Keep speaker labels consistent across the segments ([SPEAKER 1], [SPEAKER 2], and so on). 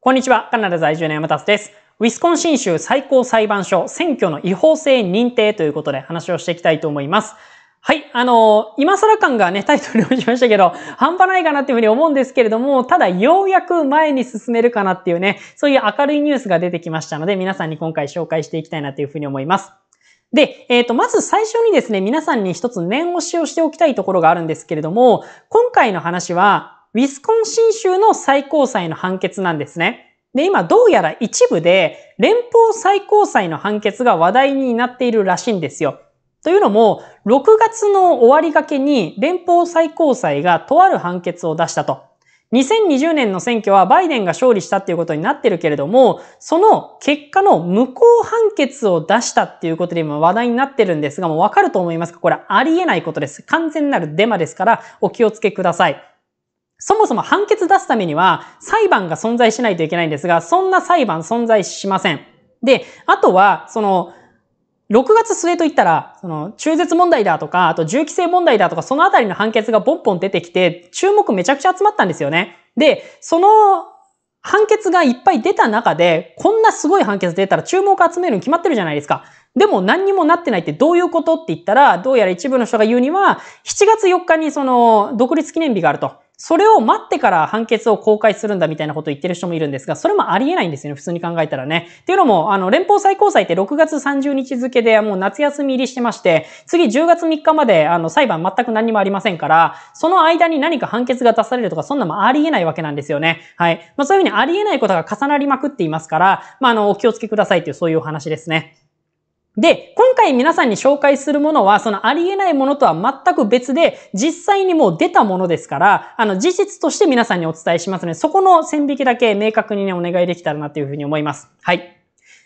[SPEAKER 1] こんにちは。カナダ在住の山達です。ウィスコンシン州最高裁判所選挙の違法性認定ということで話をしていきたいと思います。はい。あのー、今更感がね、タイトルにしましたけど、半端ないかなっていうふうに思うんですけれども、ただようやく前に進めるかなっていうね、そういう明るいニュースが出てきましたので、皆さんに今回紹介していきたいなというふうに思います。で、えっ、ー、と、まず最初にですね、皆さんに一つ念押しをしておきたいところがあるんですけれども、今回の話は、ウィスコンシン州の最高裁の判決なんですね。で、今どうやら一部で連邦最高裁の判決が話題になっているらしいんですよ。というのも、6月の終わりがけに連邦最高裁がとある判決を出したと。2020年の選挙はバイデンが勝利したっていうことになってるけれども、その結果の無効判決を出したっていうことで今話題になってるんですが、もうわかると思いますかこれありえないことです。完全なるデマですからお気をつけください。そもそも判決出すためには裁判が存在しないといけないんですが、そんな裁判存在しません。で、あとは、その、6月末といったら、その、中絶問題だとか、あと銃規制問題だとか、そのあたりの判決がボンボン出てきて、注目めちゃくちゃ集まったんですよね。で、その判決がいっぱい出た中で、こんなすごい判決出たら注目集めるに決まってるじゃないですか。でも何にもなってないってどういうことって言ったら、どうやら一部の人が言うには、7月4日にその、独立記念日があると。それを待ってから判決を公開するんだみたいなことを言ってる人もいるんですが、それもありえないんですよね、普通に考えたらね。っていうのも、あの、連邦最高裁って6月30日付でもう夏休み入りしてまして、次10月3日まで、あの、裁判全く何もありませんから、その間に何か判決が出されるとか、そんなもありえないわけなんですよね。はい。まあそういうふうにありえないことが重なりまくっていますから、まああの、お気をつけくださいっていうそういうお話ですね。で、今回皆さんに紹介するものは、そのありえないものとは全く別で、実際にもう出たものですから、あの、事実として皆さんにお伝えしますので、そこの線引きだけ明確にね、お願いできたらなというふうに思います。はい。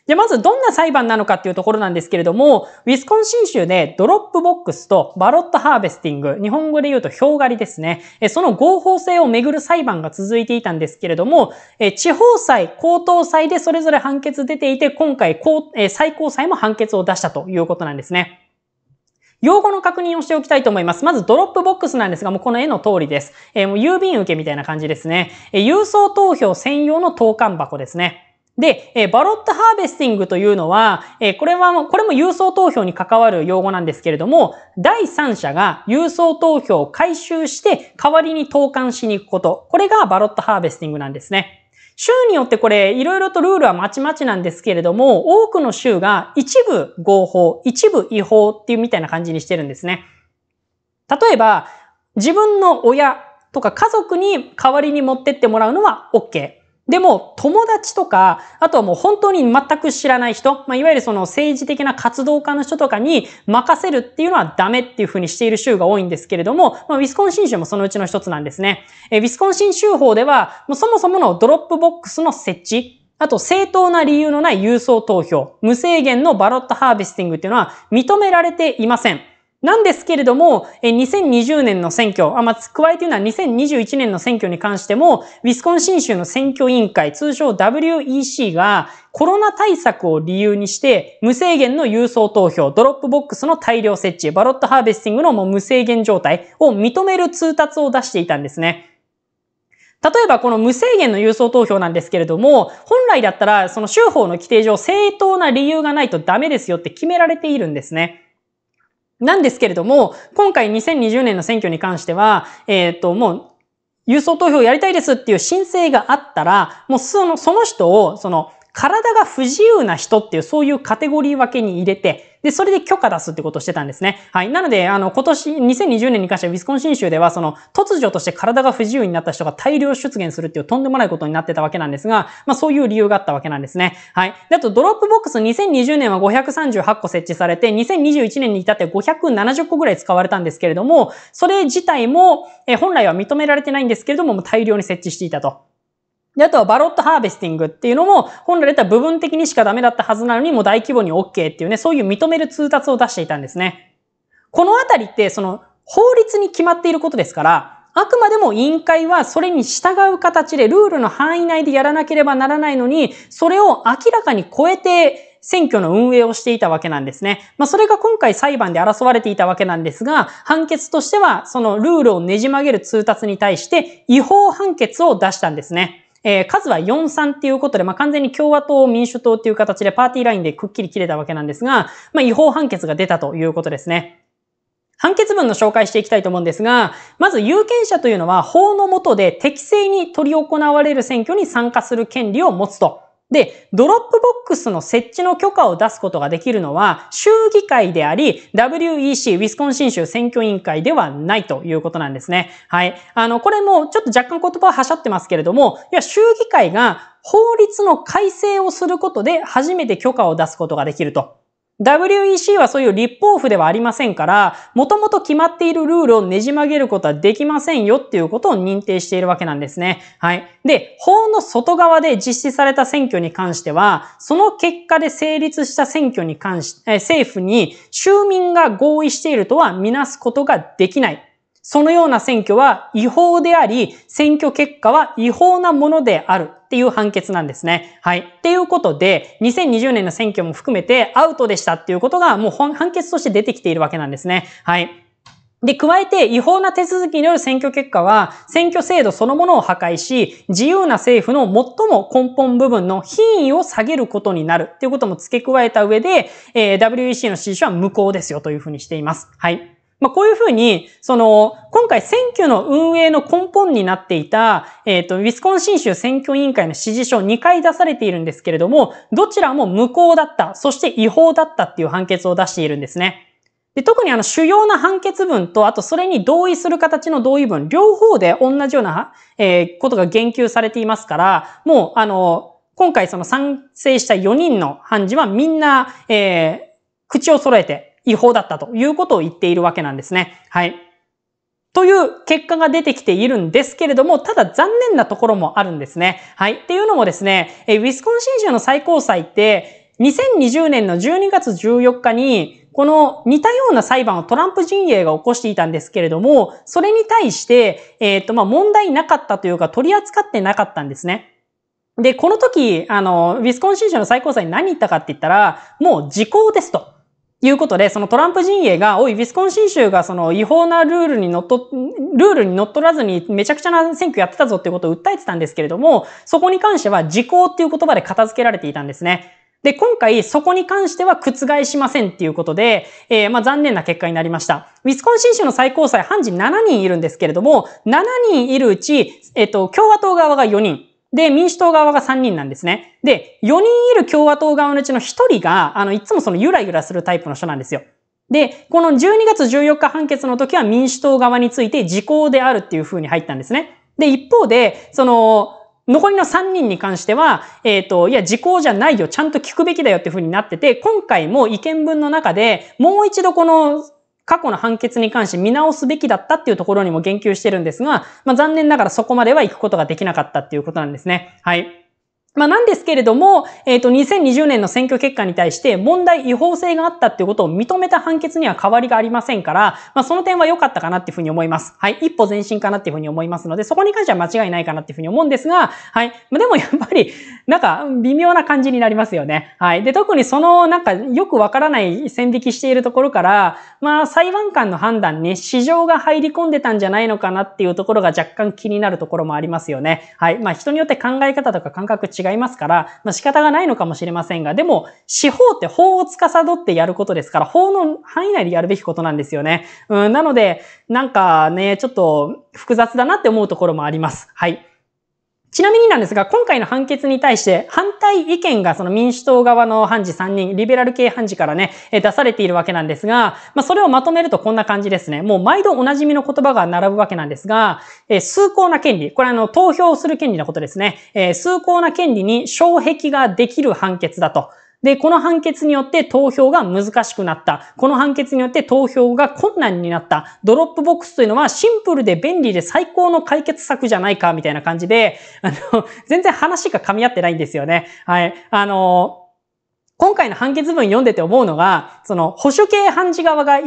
[SPEAKER 1] じゃまずどんな裁判なのかっていうところなんですけれども、ウィスコンシン州でドロップボックスとバロットハーベスティング、日本語で言うと氷狩りですね。その合法性をめぐる裁判が続いていたんですけれども、地方裁、高等裁でそれぞれ判決出ていて、今回最高裁も判決を出したということなんですね。用語の確認をしておきたいと思います。まずドロップボックスなんですが、もうこの絵の通りです。えー、もう郵便受けみたいな感じですね。え郵送投票専用の投函箱ですね。で、えバロットハーベスティングというのは、えこれは、これも郵送投票に関わる用語なんですけれども、第三者が郵送投票を回収して代わりに投函しに行くこと。これがバロットハーベスティングなんですね。州によってこれ、いろいろとルールはまちまちなんですけれども、多くの州が一部合法、一部違法っていうみたいな感じにしてるんですね。例えば、自分の親とか家族に代わりに持ってってもらうのは OK。でも、友達とか、あとはもう本当に全く知らない人、まあ、いわゆるその政治的な活動家の人とかに任せるっていうのはダメっていうふうにしている州が多いんですけれども、まあ、ウィスコンシン州もそのうちの一つなんですね。えウィスコンシン州法では、もうそもそものドロップボックスの設置、あと、正当な理由のない郵送投票、無制限のバロットハーベスティングっていうのは認められていません。なんですけれども、2020年の選挙、あ、まあ、加えて言うのは2021年の選挙に関しても、ウィスコンシン州の選挙委員会、通称 WEC が、コロナ対策を理由にして、無制限の郵送投票、ドロップボックスの大量設置、バロットハーベスティングのもう無制限状態を認める通達を出していたんですね。例えばこの無制限の郵送投票なんですけれども、本来だったらその州法の規定上正当な理由がないとダメですよって決められているんですね。なんですけれども、今回2020年の選挙に関しては、えっ、ー、と、もう、郵送投票やりたいですっていう申請があったら、もうその、その人を、その、体が不自由な人っていう、そういうカテゴリー分けに入れて、で、それで許可出すってことをしてたんですね。はい。なので、あの、今年、2020年に関しては、ウィスコンシン州では、その、突如として体が不自由になった人が大量出現するっていうとんでもないことになってたわけなんですが、まあ、そういう理由があったわけなんですね。はい。で、あと、ドロップボックス2020年は538個設置されて、2021年に至って570個ぐらい使われたんですけれども、それ自体も、え本来は認められてないんですけれども、大量に設置していたと。で、あとはバロットハーベスティングっていうのも、本来だったら部分的にしかダメだったはずなのに、もう大規模に OK っていうね、そういう認める通達を出していたんですね。このあたりって、その、法律に決まっていることですから、あくまでも委員会はそれに従う形でルールの範囲内でやらなければならないのに、それを明らかに超えて選挙の運営をしていたわけなんですね。まあそれが今回裁判で争われていたわけなんですが、判決としてはそのルールをねじ曲げる通達に対して違法判決を出したんですね。えー、数は4-3っていうことで、まあ、完全に共和党、民主党っていう形でパーティーラインでくっきり切れたわけなんですが、まあ、違法判決が出たということですね。判決文の紹介していきたいと思うんですが、まず有権者というのは法の下で適正に取り行われる選挙に参加する権利を持つと。で、ドロップボックスの設置の許可を出すことができるのは、州議会であり、WEC、ウィスコンシン州選挙委員会ではないということなんですね。はい。あの、これもちょっと若干言葉ははしゃってますけれども、いや、州議会が法律の改正をすることで初めて許可を出すことができると WEC はそういう立法府ではありませんから、もともと決まっているルールをねじ曲げることはできませんよっていうことを認定しているわけなんですね。はい。で、法の外側で実施された選挙に関しては、その結果で成立した選挙に関し、え政府に州民が合意しているとはみなすことができない。そのような選挙は違法であり、選挙結果は違法なものであるっていう判決なんですね。はい。っていうことで、2020年の選挙も含めてアウトでしたっていうことがもう判決として出てきているわけなんですね。はい。で、加えて違法な手続きによる選挙結果は、選挙制度そのものを破壊し、自由な政府の最も根本部分の品位を下げることになるっていうことも付け加えた上で、えー、WEC の指示は無効ですよというふうにしています。はい。まあ、こういうふうに、その、今回選挙の運営の根本になっていた、えっ、ー、と、ウィスコンシン州選挙委員会の指示書2回出されているんですけれども、どちらも無効だった、そして違法だったっていう判決を出しているんですね。で特にあの主要な判決文と、あとそれに同意する形の同意文、両方で同じような、えー、ことが言及されていますから、もうあの、今回その賛成した4人の判事はみんな、えー、口を揃えて違法だったということを言っているわけなんですね。はい。という結果が出てきているんですけれども、ただ残念なところもあるんですね。はい。っていうのもですね、えウィスコンシン州の最高裁って、2020年の12月14日に、この似たような裁判をトランプ陣営が起こしていたんですけれども、それに対して、えっ、ー、と、まあ、問題なかったというか取り扱ってなかったんですね。で、この時、あの、ウィスコンシン州の最高裁に何言ったかって言ったら、もう時効ですと。いうことで、そのトランプ陣営が、おい、ウィスコンシン州がその違法なルールにのっと、ルールにのっとらずにめちゃくちゃな選挙やってたぞっていうことを訴えてたんですけれども、そこに関しては時効っていう言葉で片付けられていたんですね。で、今回そこに関しては覆しませんっていうことで、えー、まあ残念な結果になりました。ウィスコンシン州の最高裁判事7人いるんですけれども、7人いるうち、えっ、ー、と、共和党側が4人、で、民主党側が3人なんですね。で、4人いる共和党側のうちの1人が、あの、いつもそのゆらゆらするタイプの人なんですよ。で、この12月14日判決の時は民主党側について時効であるっていう風に入ったんですね。で、一方で、その、残りの3人に関しては、えっ、ー、と、いや、時効じゃないよ、ちゃんと聞くべきだよっていう風になってて、今回も意見文の中で、もう一度この、過去の判決に関して見直すべきだったっていうところにも言及してるんですが、まあ、残念ながらそこまでは行くことができなかったっていうことなんですね。はい。まあ、なんですけれども、えっ、ー、と、2020年の選挙結果に対して問題違法性があったっていうことを認めた判決には変わりがありませんから、まあ、その点は良かったかなっていうふうに思います。はい。一歩前進かなっていうふうに思いますので、そこに関しては間違いないかなっていうふうに思うんですが、はい。まあ、でもやっぱり、なんか、微妙な感じになりますよね。はい。で、特にその、なんか、よくわからない線引きしているところから、まあ、裁判官の判断に市場が入り込んでたんじゃないのかなっていうところが若干気になるところもありますよね。はい。まあ、人によって考え方とか感覚違違いますから、まあ、仕方がないのかもしれませんが、でも、司法って法を司ってやることですから、法の範囲内でやるべきことなんですよね。うん、なので、なんかね、ちょっと複雑だなって思うところもあります。はい。ちなみになんですが、今回の判決に対して反対意見がその民主党側の判事3人、リベラル系判事からね、え出されているわけなんですが、まあ、それをまとめるとこんな感じですね。もう毎度おなじみの言葉が並ぶわけなんですが、え崇高な権利、これあの、投票する権利のことですね。え崇高な権利に障壁ができる判決だと。で、この判決によって投票が難しくなった。この判決によって投票が困難になった。ドロップボックスというのはシンプルで便利で最高の解決策じゃないか、みたいな感じで、あの、全然話が噛み合ってないんですよね。はい。あの、今回の判決文読んでて思うのが、その保守系判事側が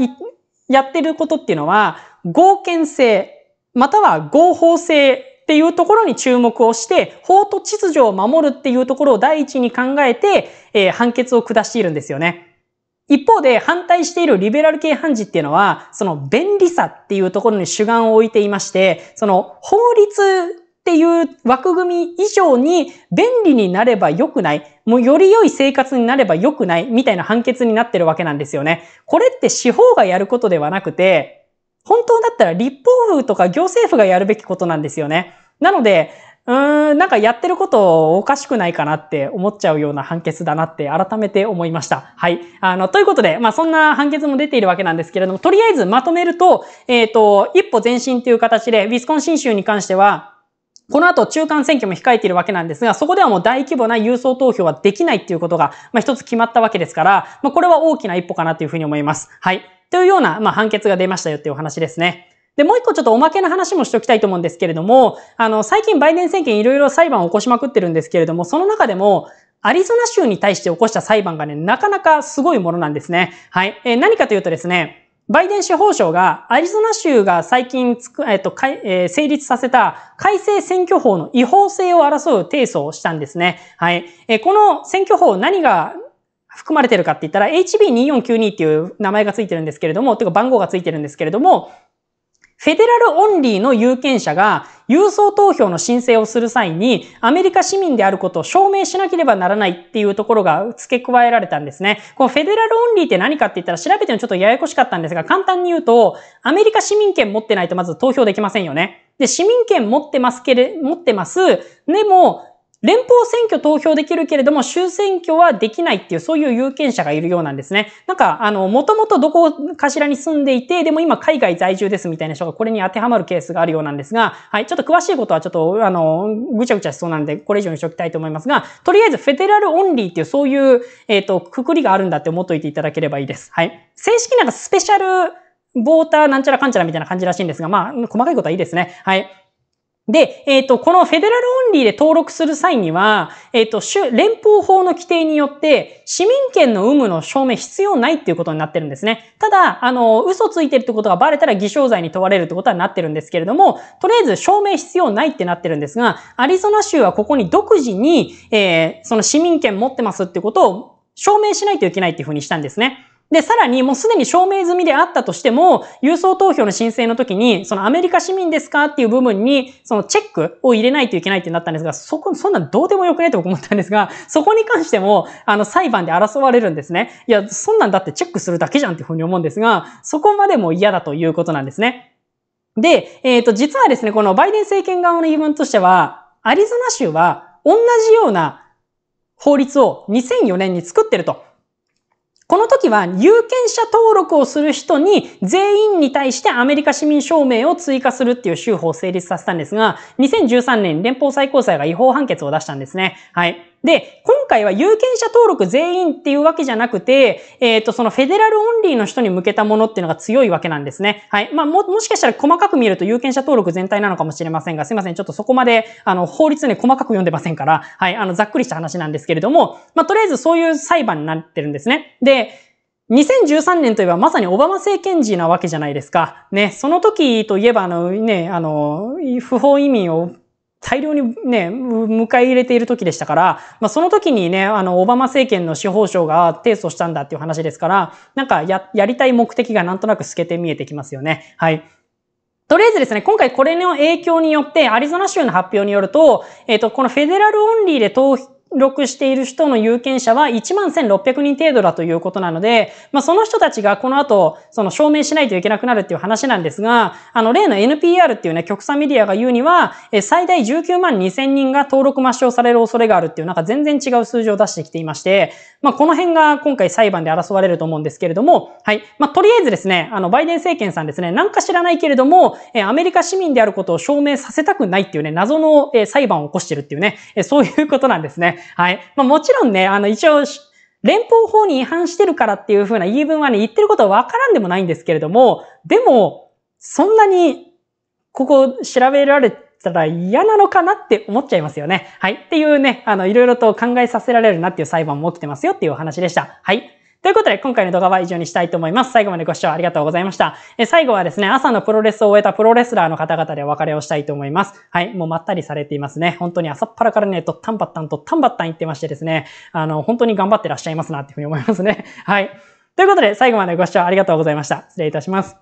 [SPEAKER 1] やってることっていうのは、合憲性、または合法性っていうところに注目をして、法と秩序を守るっていうところを第一に考えて、えー、判決を下しているんですよね。一方で反対しているリベラル系判事っていうのは、その便利さっていうところに主眼を置いていまして、その法律っていう枠組み以上に便利になれば良くない、もうより良い生活になれば良くないみたいな判決になってるわけなんですよね。これって司法がやることではなくて、本当だったら立法府とか行政府がやるべきことなんですよね。なので、うーん、なんかやってることおかしくないかなって思っちゃうような判決だなって改めて思いました。はい。あの、ということで、まあそんな判決も出ているわけなんですけれども、とりあえずまとめると、えっ、ー、と、一歩前進という形で、ウィスコンシン州に関しては、この後中間選挙も控えているわけなんですが、そこではもう大規模な郵送投票はできないっていうことが、まあ一つ決まったわけですから、まあこれは大きな一歩かなというふうに思います。はい。というような、まあ、判決が出ましたよっていうお話ですね。で、もう一個ちょっとおまけの話もしておきたいと思うんですけれども、あの、最近バイデン政権いろいろ裁判を起こしまくってるんですけれども、その中でも、アリゾナ州に対して起こした裁判がね、なかなかすごいものなんですね。はい。えー、何かというとですね、バイデン司法省がアリゾナ州が最近つく、えっと、かいえー、成立させた改正選挙法の違法性を争う提訴をしたんですね。はい。えー、この選挙法何が含まれてるかって言ったら HB2492 っていう名前がついてるんですけれども、というか番号がついてるんですけれども、フェデラルオンリーの有権者が郵送投票の申請をする際にアメリカ市民であることを証明しなければならないっていうところが付け加えられたんですね。このフェデラルオンリーって何かって言ったら調べてもちょっとややこしかったんですが簡単に言うとアメリカ市民権持ってないとまず投票できませんよね。で、市民権持ってますけれ、持ってます。でも、連邦選挙投票できるけれども、州選挙はできないっていう、そういう有権者がいるようなんですね。なんか、あの、もともとどこかしらに住んでいて、でも今海外在住ですみたいな人がこれに当てはまるケースがあるようなんですが、はい、ちょっと詳しいことはちょっと、あの、ぐちゃぐちゃしそうなんで、これ以上にしておきたいと思いますが、とりあえずフェデラルオンリーっていう、そういう、えっ、ー、と、くくりがあるんだって思っといていただければいいです。はい。正式なんかスペシャル、ボーターなんちゃらかんちゃらみたいな感じらしいんですが、まあ、細かいことはいいですね。はい。で、えっ、ー、と、このフェデラルオンリーで登録する際には、えっ、ー、と、州、連邦法の規定によって、市民権の有無の証明必要ないっていうことになってるんですね。ただ、あの、嘘ついてるってことがバレたら偽証罪に問われるってことはなってるんですけれども、とりあえず証明必要ないってなってるんですが、アリゾナ州はここに独自に、えー、その市民権持ってますってことを証明しないといけないっていうふうにしたんですね。で、さらにもうすでに証明済みであったとしても、郵送投票の申請の時に、そのアメリカ市民ですかっていう部分に、そのチェックを入れないといけないってなったんですが、そこ、そんなんどうでもよくねって思ったんですが、そこに関しても、あの、裁判で争われるんですね。いや、そんなんだってチェックするだけじゃんっていうふうに思うんですが、そこまでも嫌だということなんですね。で、えっ、ー、と、実はですね、このバイデン政権側の言い分としては、アリゾナ州は同じような法律を2004年に作ってると。この時は有権者登録をする人に全員に対してアメリカ市民証明を追加するっていう州法を成立させたんですが、2013年連邦最高裁が違法判決を出したんですね。はい。で、今回は有権者登録全員っていうわけじゃなくて、えっ、ー、と、そのフェデラルオンリーの人に向けたものっていうのが強いわけなんですね。はい。まあ、も、もしかしたら細かく見ると有権者登録全体なのかもしれませんが、すいません。ちょっとそこまで、あの、法律ね、細かく読んでませんから、はい、あの、ざっくりした話なんですけれども、まあ、とりあえずそういう裁判になってるんですね。で、2013年といえばまさにオバマ政権時なわけじゃないですか。ね、その時といえばあのね、あの、不法移民を大量にね、迎え入れている時でしたから、まあ、その時にね、あの、オバマ政権の司法省が提訴したんだっていう話ですから、なんかや、やりたい目的がなんとなく透けて見えてきますよね。はい。とりあえずですね、今回これの影響によって、アリゾナ州の発表によると、えっ、ー、と、このフェデラルオンリーで投録している人の有権者は1万1600人程度だということなので、まあ、その人たちがこの後、その証明しないといけなくなるっていう話なんですが、あの、例の NPR っていうね、極左メディアが言うには、え最大19万2000人が登録抹消される恐れがあるっていう、なんか全然違う数字を出してきていまして、まあ、この辺が今回裁判で争われると思うんですけれども、はい。まあ、とりあえずですね、あの、バイデン政権さんですね、なんか知らないけれども、えアメリカ市民であることを証明させたくないっていうね、謎の、え裁判を起こしてるっていうね、えそういうことなんですね。はい。まあ、もちろんね、あの、一応、連邦法に違反してるからっていうふうな言い分はね、言ってることはわからんでもないんですけれども、でも、そんなに、ここ調べられたら嫌なのかなって思っちゃいますよね。はい。っていうね、あの、いろいろと考えさせられるなっていう裁判も起きてますよっていうお話でした。はい。ということで、今回の動画は以上にしたいと思います。最後までご視聴ありがとうございました。え最後はですね、朝のプロレスを終えたプロレスラーの方々でお別れをしたいと思います。はい、もうまったりされていますね。本当に朝っぱらからね、とったんばったんとったんばったん言ってましてですね、あの、本当に頑張ってらっしゃいますなっていうふうに思いますね。はい。ということで、最後までご視聴ありがとうございました。失礼いたします。